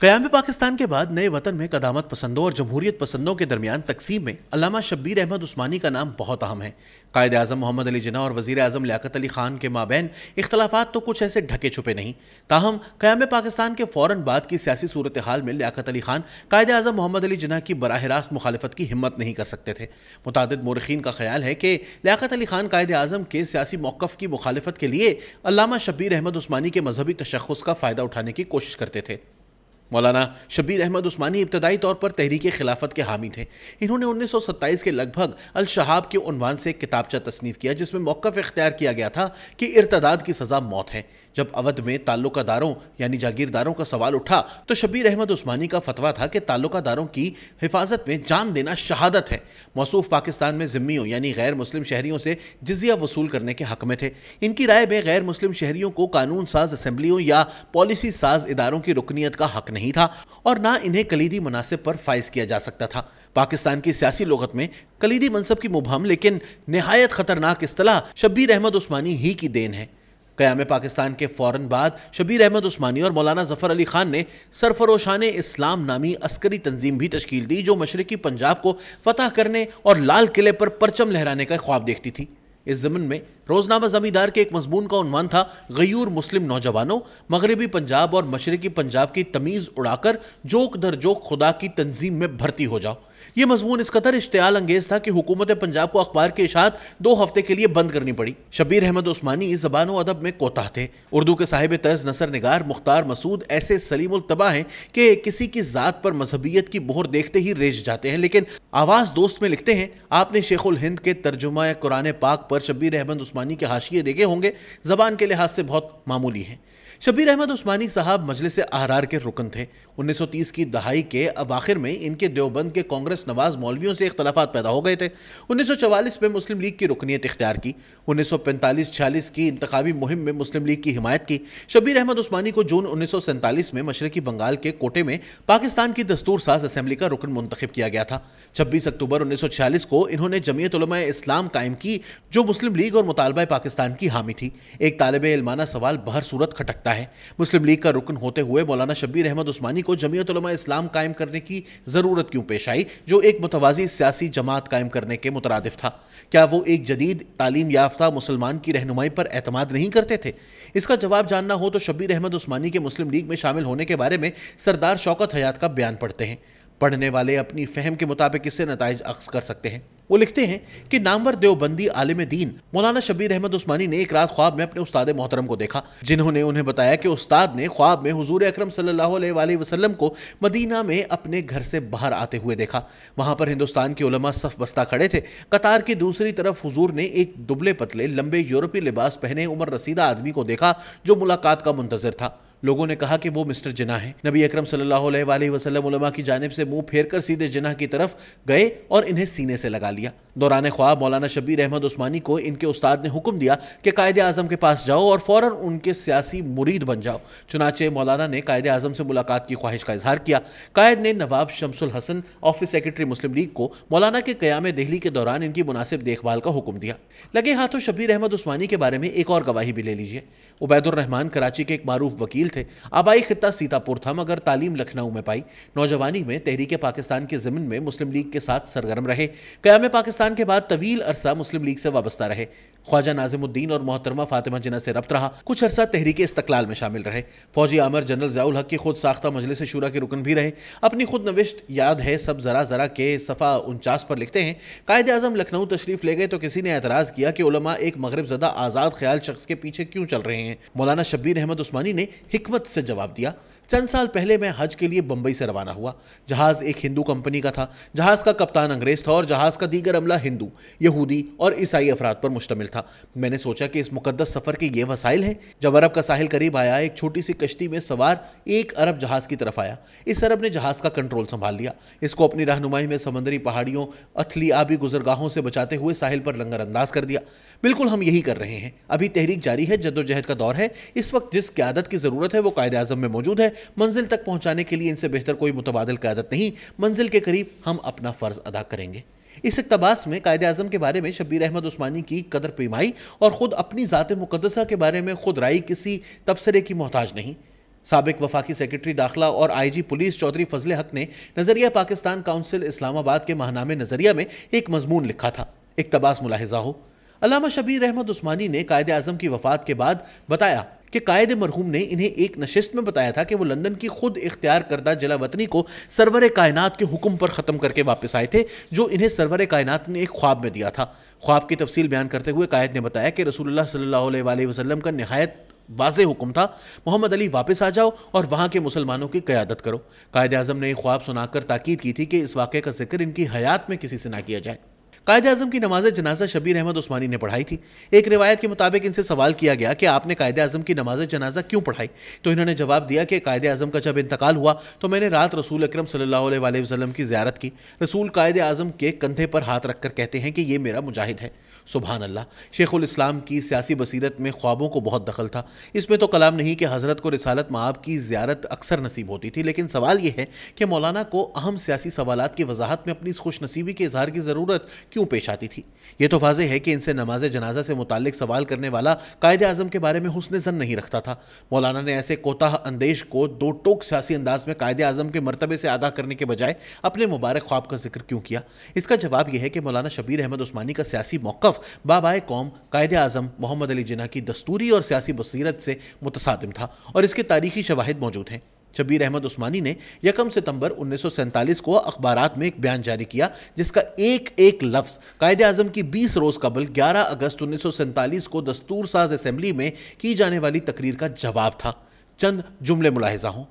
क्याम पाकिस्तान के बाद नए वतन में कदामत पसंदों और जमहूरियत पसंदों के दरमियान तकसीम में अलामा शब्बीर अहमद उस्मानी का नाम बहुत अहम है कायद अजम मोहम्मद अली जना और वज़ी अजम लियात अली खान के माबेन इख्तलाफा तो कुछ ऐसे ढके छुपे नहीं ताहम क्याम पाकिस्तान के फ़ौर बाद की सियासी सूरत हाल में लियात अली खान कायद अजम मोहम्मद अली जना की बरह रास्त मुखालफत की हिम्मत नहीं कर सकते थे मुतद मौरखीन का ख्याल है कि लियात अली खान कायद अजम के सियासी मौक़ की मुखालफत के लिए अलामा शब्बीर अहमद उस्मानी के मजहबी तशखस का फ़ायदा उठाने की कोशिश करते थे मौलाना शबीर अहमद उस्मानी इब्तदाई तौर पर तहरीक खिलाफत के हामी थे इन्होंने 1927 के लगभग अल शहाब के उनवान से एक किताबचा तसनीफ किया जिसमें मौक़ इख्तियार किया गया था कि इरतदाद की सज़ा मौत है जब अवध में ताल्लुकादारों यानी जागीरदारों का सवाल उठा तो शबीर अहमद उस्मानी का फतवा था कि ताल्लुकादारों की हिफाजत में जान देना शहादत है मौसूफ पाकिस्तान में जिम्मियों यानी गैर मुस्लिम शहरियों से जजिया वसूल करने के हक में थे इनकी राय में गैर मुस्लिम शहरियों को कानून साज असम्बलियों या पॉलिसी साज इदारों की रुकनीत का हक नहीं था और ना इन्हें कलीदी मुनासिब पर फाइज किया जा सकता था पाकिस्तान की सियासी लगत में कलीदी मनसब की मुबहम लेकिन नहायत खतरनाक असलाह शब्बीर अहमद उस्मानी ही की देन है क़याम पाकिस्तान के फ़ौर बाद शबीर अहमद उस्मानी और मौलाना जफ़र अली ख़ान ने सरफरोशान इस्लाम नामी अस्करी तंजीम भी तश्कील दी जो मशरक़ी पंजाब को फतह करने और लाल किले पर परचम लहराने का ख्वाब देखती थी इस ज़मन में रोजनामा जमींदार के एक मजमून का उनवान था गयूर मुस्लिम नौजवानों मगरबी पंजाब और मशरकी पंजाब की तमीज़ उड़ाकर जोक दर जोक खुदा की तंजीम में भर्ती हो जाओ ये मजमून इस कदर इश्तियाल अंगेज था कि हुकूमत पंजाब को अखबार के इशात दो हफ्ते के लिए बंद करनी पड़ी शबीर अहमद उस्मानी जबान अदब में कोताह थे उर्दू के साहिब तर्ज नसर नगार मुख्तार मसूद ऐसे सलीम उलतबा हैं कि किसी की ज़ात पर मजहबियत की बोहर देखते ही रेज जाते हैं लेकिन आवाज़ दोस्त में लिखते हैं आपने शेखुल हिंद के तर्जुमा कुरान पाक पर शबीर अहमद उस्मानी उस्मानी के हाशिए देखे होंगे ज़बान के लिहाज से बहुत मामूली हैं शबीर अहमद उस्मानी साहब मजलिस आहरार के रुकन थे 1930 की दहाई के अब आखिर में इनके देवबंद के कांग्रेस नवाज मौलवियों से इख्तलाफा पैदा हो गए थे 1944 में मुस्लिम लीग की रुकनीत इख्तियार की 1945-46 की इंतबी मुहिम में मुस्लिम लीग की हिमायत की शबीर अहमद उस्मानी को जून उन्नीस में मशरकी बंगाल के कोटे में पाकिस्तान की दस्तूर साज असम्बली का रुकन मंतखब किया गया था छब्बीस अक्टूबर उन्नीस को इन्होंने जमीयत इस्लाम कायम की जो मुस्लिम लीग और मुतालबा पाकिस्तान की हामी थी एक तालब इलमाना सवाल बहर सूरत खटकता सकता है मुस्लिम लीग का रुकन होते हुए मौलाना शब्बीर अहमद उस्मानी को जमीयत इस्लाम कायम करने की ज़रूरत क्यों पेश आई जो एक मुतवाज़ी सियासी जमात कायम करने के मुतरद था क्या वो एक जदीद तालीम याफ्ता मुसलमान की रहनुमाई पर अहतमाद नहीं करते थे इसका जवाब जानना हो तो शब्बीर अहमद उस्मानी के मुस्लिम लीग में शामिल होने के बारे में सरदार शौकत हयात का बयान पढ़ते हैं पढ़ने वाले अपनी फहम के मुताबिक इससे नतज अक्स कर सकते हैं वो लिखते हैं कि नामवर देवबंदी आलिम दीन मौलाना शबीर अहमद उस्मानी ने एक रात ख्वाब में अपने उस्ताद मोहतरम को देखा जिन्होंने उन्हें बताया कि उस्ताद ने ख्वाब में हुजूर अकरम सल्लल्लाहु अलैहि वसल्लम को मदीना में अपने घर से बाहर आते हुए देखा वहां पर हिंदुस्तान के उलमा सफ बस्ता खड़े थे कतार की दूसरी तरफ हजूर ने एक दुबले पतले लंबे यूरोपीय लिबास पहने उम्र रसीदा आदमी को देखा जो मुलाकात का मुंतजर था लोगों ने कहा कि वो मिस्टर जिना है नबी अक्रम सल्ला की जानब से मुंह फेर कर सीधे जिना की तरफ गए और इन्हें सीने से लगा लिया दौरान ख्वाब मौलाना शबीर अहमद उस्मानी को इनके उस्ताद ने हुक्म दिया कि कायद आजम के पास जाओ और फ़ौर उनके सियासी मुरीद बन जाओ चुनाचे मौलाना ने कायद आजम से मुलाकात की ख्वाहिश का इजहार किया कायद ने नवाब शमसुल हसन ऑफिस सेक्रेटरी मुस्लिम लीग को मौलाना के क्याम दहली के दौरान इनकी मुनासिब देखभाल का हुक्म दिया लगे हाथों शबीर अहमद उस्मानी के बारे में एक और गवाही भी ले लीजिए उबैदुररहमान कराची के एक मारूफ वकील वकील थे आबाई खत्ता सीतापुर था मगर तालीम लखनऊ में पाई नौजवानी में तहरीक पाकिस्तान की ज़मीन में मुस्लिम लीग के साथ सरगर्म रहे क्याम पाकिस्तान के बाद तवील अरसा मुस्लिम लीग से वाबस्ता रहे ख्वाजा नाजिमुद्दीन और मोहतरमा फातिमा जिना से रब्त रहा कुछ अरसा तहरीके इस्तकलाल में शामिल रहे फौजी आमर जनरल जयाउल हक की खुद साख्ता मजलिस शूरा के रुकन भी रहे अपनी खुद नविश्त याद है सब जरा जरा के सफ़ा उनचास पर लिखते हैं कायद अजम लखनऊ तशरीफ ले गए तो किसी ने एतराज़ किया कि उलमा एक मगरब जदा आज़ाद ख्याल शख्स के पीछे क्यों चल रहे हैं मौलाना शब्बीर अहमद उस्मानी ने हमत से जवाब दिया चंद साल पहले मैं हज के लिए बम्बई से रवाना हुआ जहाज़ एक हिंदू कंपनी का था जहाज़ का कप्तान अंग्रेज़ था और जहाज़ का दीगर अमला हिंदू यहूदी और ईसाई अफराद पर मुश्तमिल था मैंने सोचा कि इस मुकदस सफ़र के ये वसाइल हैं जब अरब का साहिल करीब आया एक छोटी सी कश्ती में सवार एक अरब जहाज़ की तरफ आया इस अरब ने जहाज़ का कंट्रोल संभाल लिया इसको अपनी रहनुमाई में समंदरी पहाड़ियों अथली आबी गुजरगाहों से बचाते हुए साहिल पर लंगर अंदाज कर दिया बिल्कुल हम यही कर रहे हैं अभी तहरीक जारी है जद्दोजहद का दौर है इस वक्त जिस क्यादत की ज़रूरत है वो कायद अजम में मौजूद है मंजिल तक पहुंचाने के लिए इनसे बेहतर कोई मुतबादल क्यादत नहीं मंजिल के करीब हम अपना फ़र्ज़ अदा करेंगे इस इकतबास में कायद अजम के बारे में शब्बीर अहमद उस्मानी की कदर पेमाई और ख़ुद अपनी ज़ात मुकदसा के बारे में खुद राय किसी तबसरे की मोहताज नहीं सबक वफाकी सेक्रेटरी दाखिला और आई जी पुलिस चौधरी फजल हक ने नज़रिया पाकिस्तान काउंसिल इस्लामाबाद के माहनामे नज़रिया में एक मजमून लिखा था इकतबास मुलाहजा हो अलामा शबीर अहमद उस्मानी ने कायद अजम की वफात के बाद बताया कि कायद मरहूम ने इन्हें एक नशस्त में बताया था कि वो लंदन की खुद इख्तियार करदा जला वतनी को सरवर कायनात के हुक्म पर ख़त्म करके वापस आए थे जो इन्हें सरवर कायनात ने एक ख्वाब में दिया था ख्वाब की तफसील बयान करते हुए कायद ने बताया कि रसूल सल्ला वसलम का नहायत वाज हुक्म था मोहम्मद अली वापस आ जाओ और वहाँ के मुसलमानों की क्यादत करो कायद अजम ने ख्वाब सुनाकर ताकीद की थी कि इस वाक़े का जिक्र इनकी हयात में किसी से ना किया जाए कायद अजम की नमाज जनाजा शबीर अहमद उस्मानी ने पढ़ाई थी एक रिवायत के मुताबिक इनसे सवाल किया गया कि आपने कायद अजम की नमाज जनाजा क्यों पढ़ाई तो इन्होंने जवाब दिया कि कायद अजम का जब इंतकाल हुआ तो मैंने रात रसूल अक्रम सल्ला वसलम की ज्यारत की रसूल कायद अजम के कंधे पर हाथ रखकर कहते हैं कि ये मेरा मुजाहिद है सुबहान अल्लाह इस्लाम की सियासी बसीरत में ख्वाबों को बहुत दखल था इसमें तो कलाम नहीं कि हज़रत को रिसालत माब की ज्यारत अक्सर नसीब होती थी लेकिन सवाल यह है कि मौलाना को अहम सियासी सवाल की वजाहत में अपनी इस नसीबी के इजहार की ज़रूरत क्यों पेश आती थी ये तो वाजह है कि इनसे नमाज जनाजा से मुतल सवाल करने वाला कायद अजम के बारे में हुसन जन नहीं रखता था मौलाना ने ऐसे कोताह अंदेश को दो टोक सियासी अंदाज में कायद अजम के मरतबे से अदा करने के बजाय अपने मुबारक ख्वाब का जिक्र क्यों किया इसका जवाब यह है कि मौलाना शबीर अहमद उस्मानी का सियासी मौक़ खिलाफ बाबाए कौम कायद अजम मोहम्मद अली जिना की दस्तूरी और सियासी बसीरत से मुतसादम था और इसके तारीखी शवाहद मौजूद हैं शबीर अहमद उस्मानी ने यकम सितंबर उन्नीस को अखबार में एक बयान जारी किया जिसका एक एक लफ्ज़ कायद अजम की 20 रोज़ कबल 11 अगस्त उन्नीस को दस्तूर साज असम्बली में की जाने वाली तकरीर का जवाब था चंद जुमले मुलाहजा हों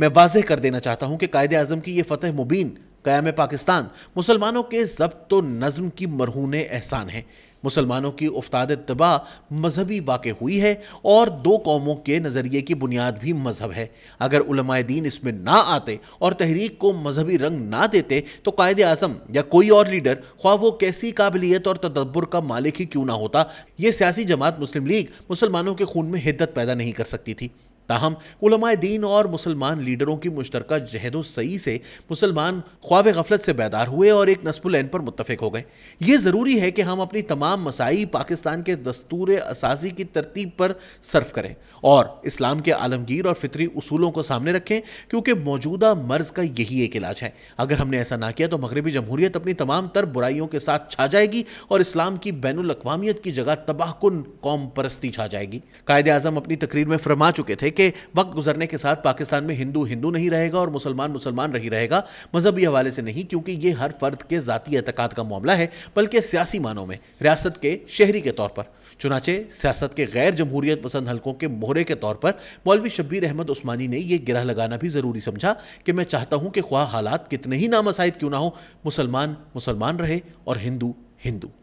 मैं वाजह कर देना चाहता हूँ कि कायद अजम की यह फतह मुबीन क़याम पाकिस्तान मुसलमानों के जब्त तो नज़म की मरहून एहसान है मुसलमानों की उफ्ताद तबाह मजहबी वाक़ हुई है और दो कौमों के नज़रिए की बुनियाद भी मजहब है अगर उलमाए दीन इसमें ना आते और तहरीक को मजहबी रंग ना देते तो कायद अजम या कोई और लीडर ख्वा वो कैसी काबिलियत और तदब्बर का मालिक ही क्यों ना होता ये सियासी जमात मुस्लिम लीग मुसलमानों के खून में हिद्दत पैदा नहीं कर सकती थी ताहम उलमाए दीन और मुसलमान लीडरों की मुश्तरक जहदो सही से मुसलमान ख्वाब गफलत से बेदार हुए और एक नस्बुलैन पर मुतफिक हो गए ये ज़रूरी है कि हम अपनी तमाम मसाई पाकिस्तान के दस्तूर असाजी की तरतीब पर सर्फ करें और इस्लाम के आलमगीर और फितरी असूलों को सामने रखें क्योंकि मौजूदा मर्ज़ का यही एक इलाज है अगर हमने ऐसा ना किया तो मगरबी जमहूरियत अपनी तमाम तर बुराइयों के साथ छा जाएगी और इस्लाम की बैन अवी की जगह तबाहकुन कौम परस्ती छा जाएगी कायदे आजम अपनी तकरीर में फरमा चुके थे कि वक्त गुजरने के साथ पाकिस्तान में हिंदू हिंदू नहीं रहेगा और मुसलमान मुसलमान नहीं रहेगा मजहबी हवाले से नहीं क्योंकि ये हर फर्द के ज़ाती एतकाद का मामला है बल्कि सियासी मानों में रियासत के शहरी के तौर पर चुनाचे सियासत के गैर जमहूरियत पसंद हलकों के मोहरे के तौर पर मौलवी शब्बीर अहमद उस्मानी ने यह गिरह लगाना भी ज़रूरी समझा कि मैं चाहता हूँ कि ख्वाह हालात कितने ही नामसाइद क्यों ना हो मुसलमान मुसलमान रहे और हिंदू हिंदू